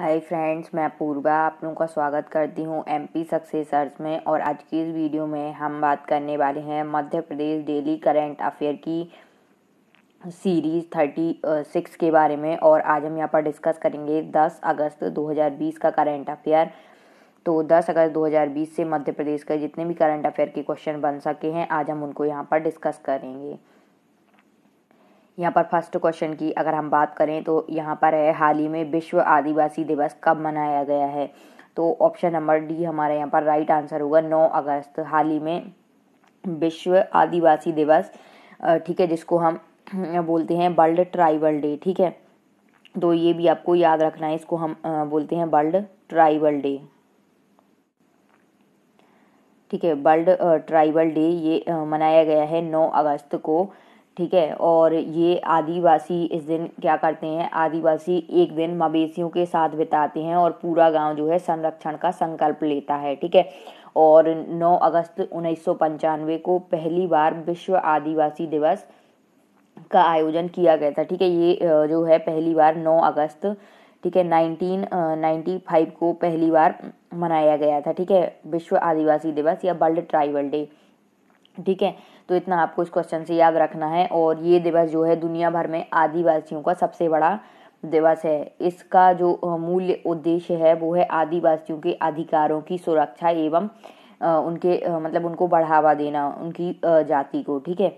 Hi friends मैं पूर्वा आप लोगों का स्वागत करती हूँ एम पी सक्सेसर्स में और आज की इस वीडियो में हम बात करने वाले हैं Madhya Pradesh daily current affair की सीरीज़ थर्टी सिक्स के बारे में और आज हम यहाँ पर डिस्कस करेंगे दस अगस्त दो हज़ार बीस का करेंट अफेयर तो दस अगस्त दो हज़ार बीस से मध्य प्रदेश के जितने भी करंट अफेयर के क्वेश्चन बन सके हैं आज हम उनको यहाँ पर डिस्कस करेंगे यहाँ पर फर्स्ट क्वेश्चन की अगर हम बात करें तो यहाँ पर है हाल ही में विश्व आदिवासी दिवस कब मनाया गया है तो ऑप्शन नंबर डी हमारे यहाँ पर राइट आंसर होगा नौ अगस्त हाल ही में विश्व आदिवासी दिवस ठीक है जिसको हम बोलते हैं वर्ल्ड ट्राइबल डे ठीक है तो ये भी आपको याद रखना है इसको हम बोलते हैं वर्ल्ड ट्राइबल डे ठीक है वर्ल्ड ट्राइबल डे ये मनाया गया है नौ अगस्त को ठीक है और ये आदिवासी इस दिन क्या करते हैं आदिवासी एक दिन मवेशियों के साथ बिताते हैं और पूरा गांव जो है संरक्षण का संकल्प लेता है ठीक है और 9 अगस्त उन्नीस को पहली बार विश्व आदिवासी दिवस का आयोजन किया गया था ठीक है ये जो है पहली बार 9 अगस्त ठीक है नाइनटीन फाइव को पहली बार मनाया गया था ठीक है विश्व आदिवासी दिवस या वर्ल्ड ट्राइबल डे ठीक है तो इतना आपको इस क्वेश्चन से याद रखना है और ये दिवस जो है दुनिया भर में आदिवासियों का सबसे बड़ा दिवस है इसका जो मूल्य उद्देश्य है वो है आदिवासियों के अधिकारों की सुरक्षा एवं उनके मतलब उनको बढ़ावा देना उनकी जाति को ठीक है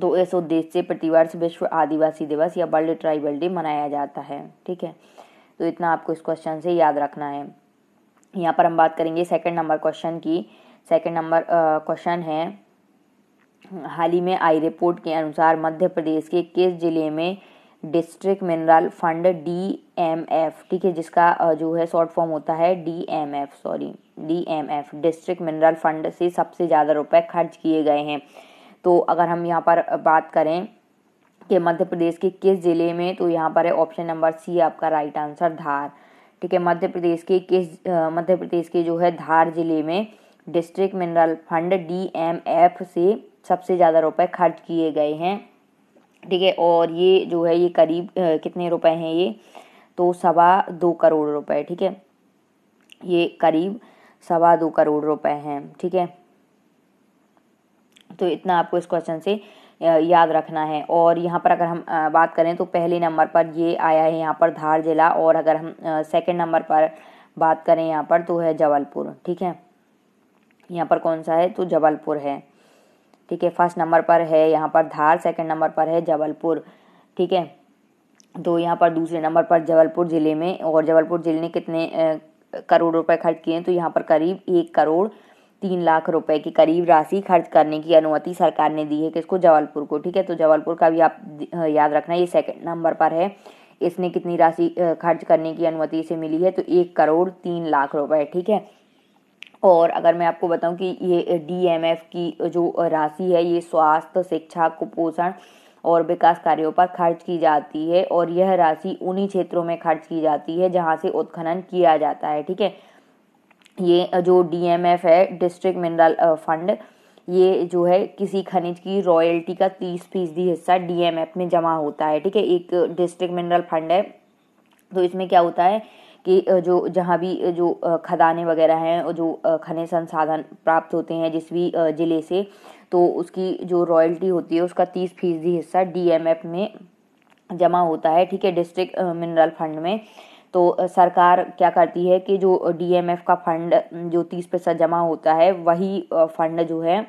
तो इस उद्देश्य से प्रतिवर्ष विश्व आदिवासी दिवस या वर्ल्ड ट्राइबल डे मनाया जाता है ठीक है तो इतना आपको इस क्वेश्चन से याद रखना है यहाँ पर हम बात करेंगे सेकंड नंबर क्वेश्चन की सेकंड नंबर क्वेश्चन है हाल ही में आई रिपोर्ट के अनुसार मध्य प्रदेश के किस जिले में district mineral fund D M F ठीक है जिसका जो है शॉर्ट फॉर्म होता है D M F sorry D M F district mineral fund से सबसे ज़्यादा रुपए खर्च किए गए हैं तो अगर हम यहाँ पर बात करें कि मध्य प्रदेश के किस ज़िले में तो यहाँ पर है ऑप्शन नंबर सी आपका राइट आंसर धार ठीक है मध्य प्रदेश के किस मध्य प्रदेश के जो है धार जिले में district mineral fund D M F से सबसे ज़्यादा रुपए खर्च किए गए हैं ठीक है और ये जो है ये करीब कितने रुपए हैं ये तो सवा दो करोड़ रुपए ठीक है ये करीब सवा दो करोड़ रुपए हैं ठीक है तो इतना आपको इस क्वेश्चन से याद रखना है और यहाँ पर अगर हम बात करें तो पहले नंबर पर ये आया है यहाँ पर धार जिला और अगर हम सेकंड नंबर पर बात करें यहाँ पर तो है जबलपुर ठीक है यहाँ पर कौन सा है तो जबलपुर है ठीक है फर्स्ट नंबर पर है यहाँ पर धार सेकंड नंबर पर है जबलपुर ठीक है तो यहाँ पर दूसरे नंबर पर जबलपुर ज़िले में और जबलपुर ज़िले ने कितने करोड़ रुपए खर्च किए हैं तो यहाँ पर करीब एक करोड़ तीन लाख रुपए की करीब राशि खर्च करने की अनुमति सरकार ने दी है किसको जबलपुर को ठीक है तो जबलपुर का भी आप याद रखना ये सेकंड नंबर पर है इसने कितनी राशि खर्च करने की अनुमति इसे मिली है तो एक करोड़ तीन लाख रुपए ठीक है और अगर मैं आपको बताऊं कि ये डीएमएफ की जो राशि है ये स्वास्थ्य शिक्षा कुपोषण और विकास कार्यों पर खर्च की जाती है और यह राशि उन्हीं क्षेत्रों में खर्च की जाती है जहां से उत्खनन किया जाता है ठीक है ये जो डीएमएफ है डिस्ट्रिक्ट मिनरल फंड ये जो है किसी खनिज की रॉयल्टी का तीस फीसदी हिस्सा डीएमएफ में जमा होता है ठीक है एक डिस्ट्रिक्ट मिनरल फंड है तो इसमें क्या होता है कि जो जहाँ भी जो खदानें वगैरह हैं और जो खनिज संसाधन प्राप्त होते हैं जिस भी ज़िले से तो उसकी जो रॉयल्टी होती है उसका तीस फीसदी हिस्सा डीएमएफ में जमा होता है ठीक है डिस्ट्रिक्ट मिनरल फंड में तो सरकार क्या करती है कि जो डीएमएफ का फंड जो तीस पैसा जमा होता है वही फंड जो है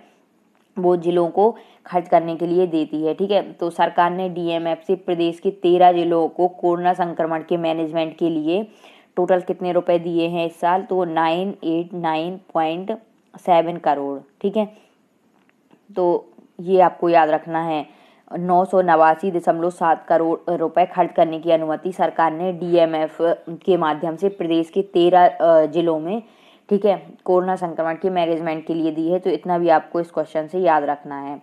वो जिलों को खर्च करने के लिए देती है ठीक है तो सरकार ने डीएमएफ से प्रदेश के तेरह जिलों को कोरोना संक्रमण के मैनेजमेंट के लिए टोटल कितने रुपए दिए हैं इस साल तो nine eight nine point seven crore ठीक है तो ये आपको याद रखना है नौ सौ नवासी दशमलव सात करोड़ रुपए खर्च करने की अनुमति सरकार ने डीएमएफ के माध्यम से प्रदेश के तेरह जिलों में ठीक है कोरोना संक्रमण के मैनेजमेंट के लिए दी है तो इतना भी आपको इस क्वेश्चन से याद रखना है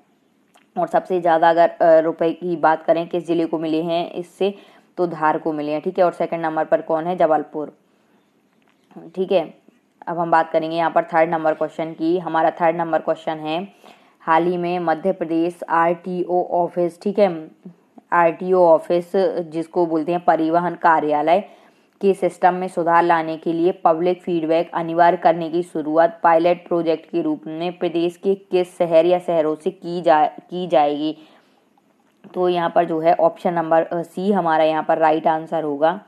और सबसे ज़्यादा अगर रुपए की बात करें किस ज़िले को मिले हैं इससे तो धार को मिले हैं ठीक है और सेकंड नंबर पर कौन है जबलपुर ठीक है अब हम बात करेंगे यहाँ पर थर्ड नंबर क्वेश्चन की हमारा थर्ड नंबर क्वेश्चन है हाल ही में मध्य प्रदेश आर ऑफिस ठीक है आर ऑफिस जिसको बोलते हैं परिवहन कार्यालय के सिस्टम में सुधार लाने के लिए पब्लिक फीडबैक अनिवार्य करने की शुरुआत पायलट प्रोजेक्ट के रूप में प्रदेश के किस शहर या शहरों से की जा की जाएगी तो यहाँ पर जो है ऑप्शन नंबर सी हमारा यहाँ पर राइट आंसर होगा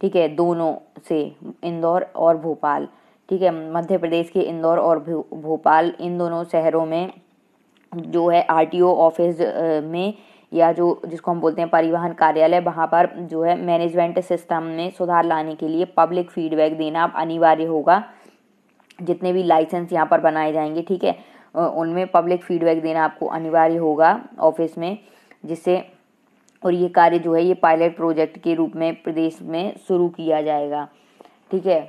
ठीक है दोनों से इंदौर और भोपाल ठीक है मध्य प्रदेश के इंदौर और भोपाल इन दोनों शहरों में जो है आरटीओ ऑफिस में या जो जिसको हम बोलते हैं परिवहन कार्यालय वहाँ पर जो है मैनेजमेंट सिस्टम में सुधार लाने के लिए पब्लिक फीडबैक देना अनिवार्य होगा जितने भी लाइसेंस यहाँ पर बनाए जाएंगे ठीक है उनमें पब्लिक फीडबैक देना आपको अनिवार्य होगा ऑफिस में जिसे और ये कार्य जो है ये पायलट प्रोजेक्ट के रूप में प्रदेश में शुरू किया जाएगा ठीक है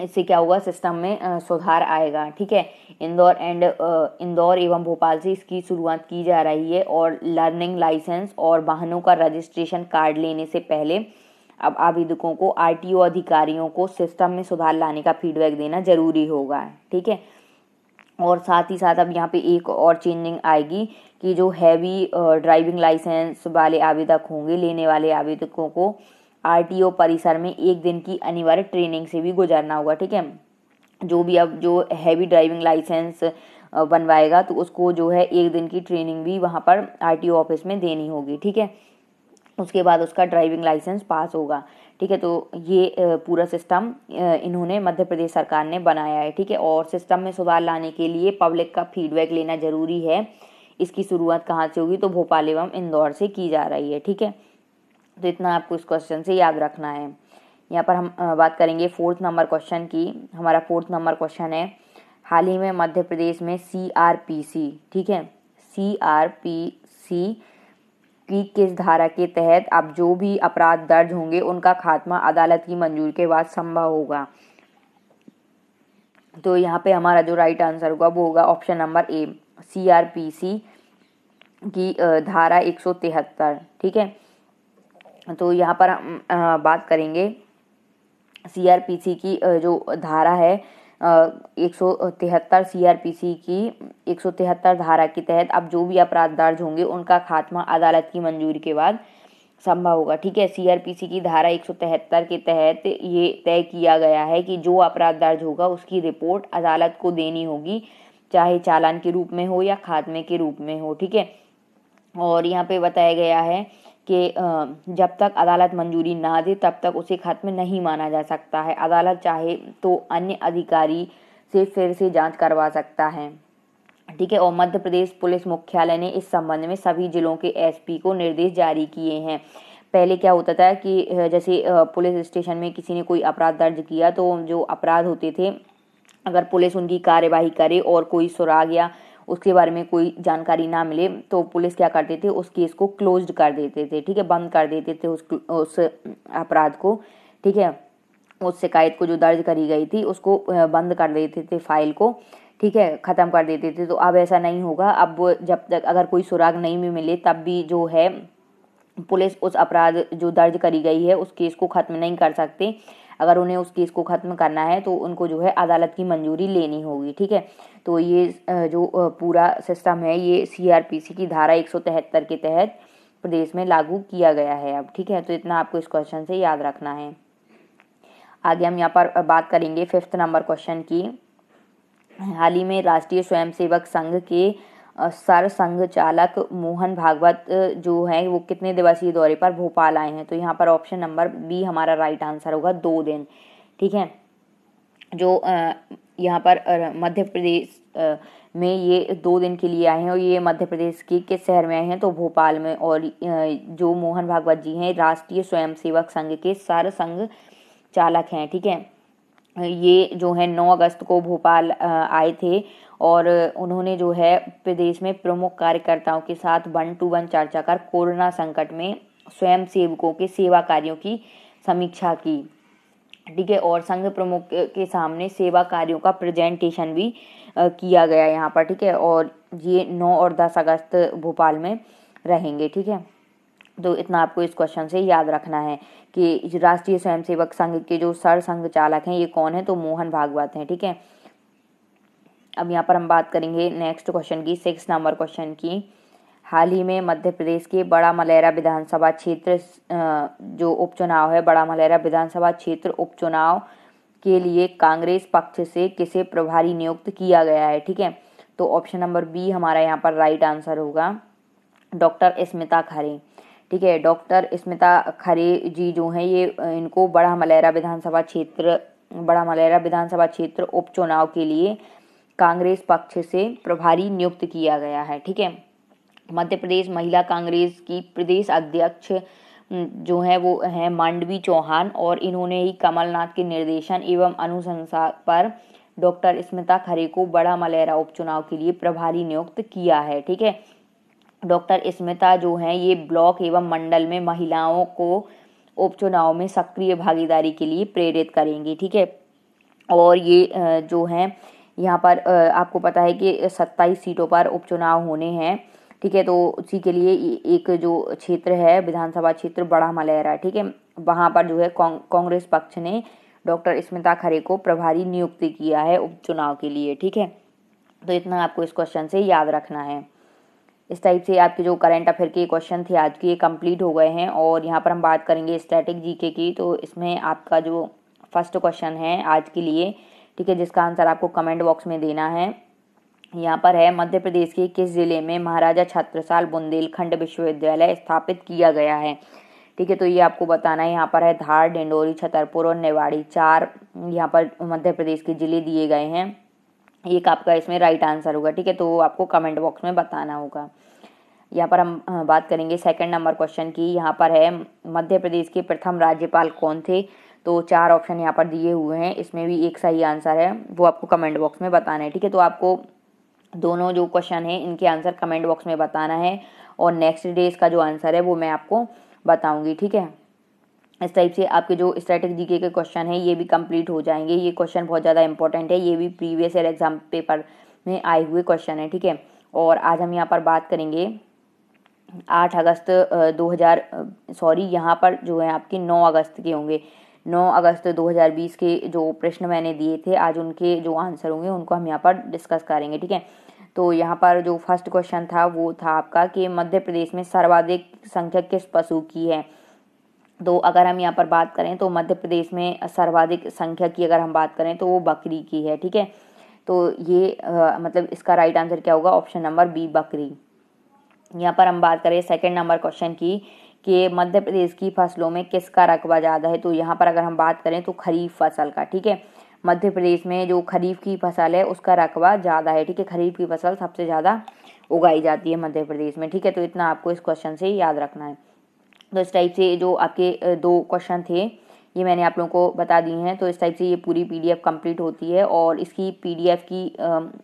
इससे क्या होगा सिस्टम में सुधार आएगा ठीक है इंदौर एंड इंदौर एवं भोपाल से इसकी शुरुआत की जा रही है और लर्निंग लाइसेंस और वाहनों का रजिस्ट्रेशन कार्ड लेने से पहले अब आवेदकों को आरटीओ अधिकारियों को सिस्टम में सुधार लाने का फीडबैक देना जरूरी होगा ठीक है और साथ ही साथ अब यहाँ पे एक और चेंजिंग आएगी कि जो हैवी ड्राइविंग लाइसेंस वाले आवेदक होंगे लेने वाले आवेदकों को आरटीओ परिसर में एक दिन की अनिवार्य ट्रेनिंग से भी गुजरना होगा ठीक है जो भी अब जो हैवी ड्राइविंग लाइसेंस बनवाएगा तो उसको जो है एक दिन की ट्रेनिंग भी वहाँ पर आरटीओ ऑफिस में देनी होगी ठीक है उसके बाद उसका ड्राइविंग लाइसेंस पास होगा ठीक है तो ये पूरा सिस्टम इन्होंने मध्य प्रदेश सरकार ने बनाया है ठीक है और सिस्टम में सुधार लाने के लिए पब्लिक का फीडबैक लेना जरूरी है इसकी शुरुआत कहाँ से होगी तो भोपाल एवं इंदौर से की जा रही है ठीक है तो इतना आपको इस क्वेश्चन से याद रखना है यहाँ पर हम बात करेंगे फोर्थ नंबर क्वेश्चन की हमारा फोर्थ नंबर क्वेश्चन है हाल ही में मध्य प्रदेश में सी आर पी सी ठीक है सी आर पी सी की किस धारा के तहत अब जो भी अपराध दर्ज होंगे उनका खात्मा अदालत की मंजूरी के बाद संभव होगा तो यहाँ पे हमारा जो राइट आंसर होगा वो होगा ऑप्शन नंबर ए सीआरपीसी की धारा एक ठीक है तो यहाँ पर हम बात करेंगे सीआरपीसी की जो धारा है एक सौ तिहत्तर की एक सौ तिहत्तर धारा के तहत अब जो भी अपराध दर्ज होंगे उनका खात्मा अदालत की मंजूरी के बाद संभव होगा ठीक है सीआरपीसी की धारा एक के तहत ये तय किया गया है कि जो अपराध दर्ज होगा उसकी रिपोर्ट अदालत को देनी होगी चाहे चालान के रूप में हो या खात्मे के रूप में हो ठीक है और यहाँ पे बताया गया है कि जब तक अदालत मंजूरी ना दे तब तक उसे खत्म नहीं माना जा सकता है अदालत चाहे तो अन्य अधिकारी से फिर से जांच करवा सकता है ठीक है और मध्य प्रदेश पुलिस मुख्यालय ने इस संबंध में सभी जिलों के एसपी को निर्देश जारी किए हैं पहले क्या होता था कि जैसे पुलिस स्टेशन में किसी ने कोई अपराध दर्ज किया तो जो अपराध होते थे अगर पुलिस उनकी कार्यवाही करे और कोई सुराग या उसके बारे में कोई जानकारी ना मिले तो पुलिस क्या करते थे उस केस को क्लोज कर देते थे ठीक है बंद कर देते थे उस उस अपराध को ठीक है उस शिकायत को जो दर्ज करी गई थी उसको बंद कर देते थे फाइल को ठीक है ख़त्म कर देते थे तो अब ऐसा नहीं होगा अब जब तक अगर कोई सुराग नहीं भी मिले तब भी जो है पुलिस उस अपराध जो दर्ज करी गई है उस केस को ख़त्म नहीं कर सकते अगर उन्हें उस केस को ख़त्म करना है तो उनको जो है अदालत की मंजूरी लेनी होगी ठीक है तो ये जो पूरा सिस्टम है ये सीआरपीसी की धारा एक के तहत प्रदेश में लागू किया गया है अब ठीक है तो इतना आपको इस क्वेश्चन से याद रखना है आगे हम यहाँ पर बात करेंगे फिफ्थ नंबर क्वेश्चन की हाल ही में राष्ट्रीय स्वयंसेवक संघ के सर संघ चालक मोहन भागवत जो है वो कितने दिवसीय दौरे पर भोपाल आए हैं तो यहाँ पर ऑप्शन नंबर बी हमारा राइट आंसर होगा दो दिन ठीक है जो यहाँ पर मध्य प्रदेश में ये दो दिन के लिए आए हैं और ये मध्य प्रदेश के किस शहर में आए हैं तो भोपाल में और जो मोहन भागवत जी हैं राष्ट्रीय स्वयंसेवक संघ के सर संघ चालक हैं ठीक है ये जो है नौ अगस्त को भोपाल आए थे और उन्होंने जो है प्रदेश में प्रमुख कार्यकर्ताओं के साथ वन टू वन चर्चा कर कोरोना संकट में स्वयं सेवकों के सेवा कार्यों की समीक्षा की ठीक है और संघ प्रमुख के सामने सेवा कार्यों का प्रेजेंटेशन भी किया गया यहाँ पर ठीक है और ये 9 और 10 अगस्त भोपाल में रहेंगे ठीक है तो इतना आपको इस क्वेश्चन से याद रखना है कि राष्ट्रीय स्वयंसेवक संघ के जो सर संघ चालक हैं ये कौन है तो मोहन भागवत हैं ठीक है थीके? अब यहाँ पर हम बात करेंगे नेक्स्ट क्वेश्चन की सिक्स नंबर क्वेश्चन की हाल ही में मध्य प्रदेश के बड़ा मलेरा विधानसभा क्षेत्र जो उपचुनाव है बड़ा मलेरा विधानसभा क्षेत्र उपचुनाव के लिए कांग्रेस पक्ष से किसे प्रभारी नियुक्त किया गया है ठीक है तो ऑप्शन नंबर बी हमारा यहाँ पर राइट आंसर होगा डॉक्टर स्मिता खरे ठीक है डॉक्टर स्मिता खरे जी जो हैं ये इनको बड़ा मलेरा विधानसभा क्षेत्र बड़ा मलेरा विधानसभा क्षेत्र उपचुनाव के लिए कांग्रेस पक्ष से प्रभारी नियुक्त किया गया है ठीक है मध्य प्रदेश महिला कांग्रेस की प्रदेश अध्यक्ष जो है वो है मांडवी चौहान और इन्होंने ही कमलनाथ के निर्देशन एवं अनुशंसा पर डॉक्टर स्मिता खरे को बड़ा मलेरा उपचुनाव के लिए प्रभारी नियुक्त किया है ठीक है डॉक्टर स्मिता जो है ये ब्लॉक एवं मंडल में महिलाओं को उपचुनाव में सक्रिय भागीदारी के लिए प्रेरित करेंगी ठीक है और ये जो है यहाँ पर आपको पता है कि सत्ताईस सीटों पर उपचुनाव होने हैं ठीक है तो उसी के लिए एक जो क्षेत्र है विधानसभा क्षेत्र बड़ा मलेरा ठीक है वहाँ पर जो है कांग्रेस पक्ष ने डॉक्टर स्मिता खरे को प्रभारी नियुक्त किया है उपचुनाव के लिए ठीक है तो इतना आपको इस क्वेश्चन से याद रखना है इस टाइप से आपके जो करंट अफेयर के क्वेश्चन थे आज के ये कंप्लीट हो गए हैं और यहाँ पर हम बात करेंगे स्टैटिक जीके की तो इसमें आपका जो फर्स्ट क्वेश्चन है आज के लिए ठीक है जिसका आंसर आपको कमेंट बॉक्स में देना है यहाँ पर है मध्य प्रदेश के किस जिले में महाराजा छत्रसाल बुंदेलखंड विश्वविद्यालय स्थापित किया गया है ठीक है तो ये आपको बताना है यहाँ पर है धार डिंडोरी छतरपुर और नेवाड़ी चार यहाँ पर मध्य प्रदेश के जिले दिए गए हैं एक आपका इसमें राइट आंसर होगा ठीक है तो आपको कमेंट बॉक्स में बताना होगा यहाँ पर हम बात करेंगे सेकंड नंबर क्वेश्चन की यहाँ पर है मध्य प्रदेश के प्रथम राज्यपाल कौन थे तो चार ऑप्शन यहाँ पर दिए हुए हैं इसमें भी एक सही आंसर है वो आपको कमेंट बॉक्स में बताना है ठीक है तो आपको दोनों जो क्वेश्चन है इनके आंसर कमेंट बॉक्स में बताना है और नेक्स्ट डे इसका जो आंसर है वो मैं आपको बताऊंगी ठीक है इस टाइप से आपके जो स्ट्रेटिक जीके के क्वेश्चन हैं ये भी कंप्लीट हो जाएंगे ये क्वेश्चन बहुत ज़्यादा इंपॉर्टेंट है ये भी प्रीवियस ईयर एग्जाम पेपर में आए हुए क्वेश्चन है ठीक है और आज हम यहाँ पर बात करेंगे आठ अगस्त दो हज़ार सॉरी यहाँ पर जो है आपके नौ अगस्त के होंगे 9 अगस्त 2020 के जो प्रश्न मैंने दिए थे आज उनके जो आंसर होंगे उनको हम यहाँ पर डिस्कस करेंगे ठीक है तो यहाँ पर जो फर्स्ट क्वेश्चन था वो था आपका कि मध्य प्रदेश में सर्वाधिक संख्या किस पशु की है तो अगर हम यहाँ पर बात करें तो मध्य प्रदेश में सर्वाधिक संख्या की अगर हम बात करें तो वो बकरी की है ठीक है तो ये आ, मतलब इसका राइट आंसर क्या होगा ऑप्शन नंबर बी बकरी यहाँ पर हम बात करें सेकंड नंबर क्वेश्चन की कि मध्य प्रदेश की फसलों में किसका रकबा ज़्यादा है तो यहाँ पर अगर हम बात करें तो खरीफ फसल का ठीक है मध्य प्रदेश में जो खरीफ की फसल है उसका रकबा ज़्यादा है ठीक है खरीफ की फसल सबसे ज़्यादा उगाई जाती है मध्य प्रदेश में ठीक है तो इतना आपको इस क्वेश्चन से याद रखना है तो इस टाइप से जो आपके दो क्वेश्चन थे ये मैंने आप लोगों को बता दिए हैं तो इस टाइप से ये पूरी एफ कंप्लीट होती है और इसकी एफ की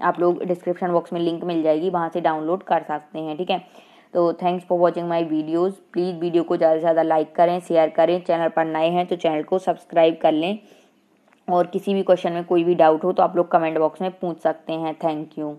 आप लोग डिस्क्रिप्शन बॉक्स में लिंक मिल जाएगी वहाँ से डाउनलोड कर सकते हैं ठीक है तो thanks for watching my videos please video को ज़्यादा से ज़्यादा लाइक करें शेयर करें चैनल पर नए हैं तो चैनल को सब्सक्राइब कर लें और किसी भी क्वेश्चन में कोई भी डाउट हो तो आप लोग कमेंट बॉक्स में पूछ सकते हैं थैंक यू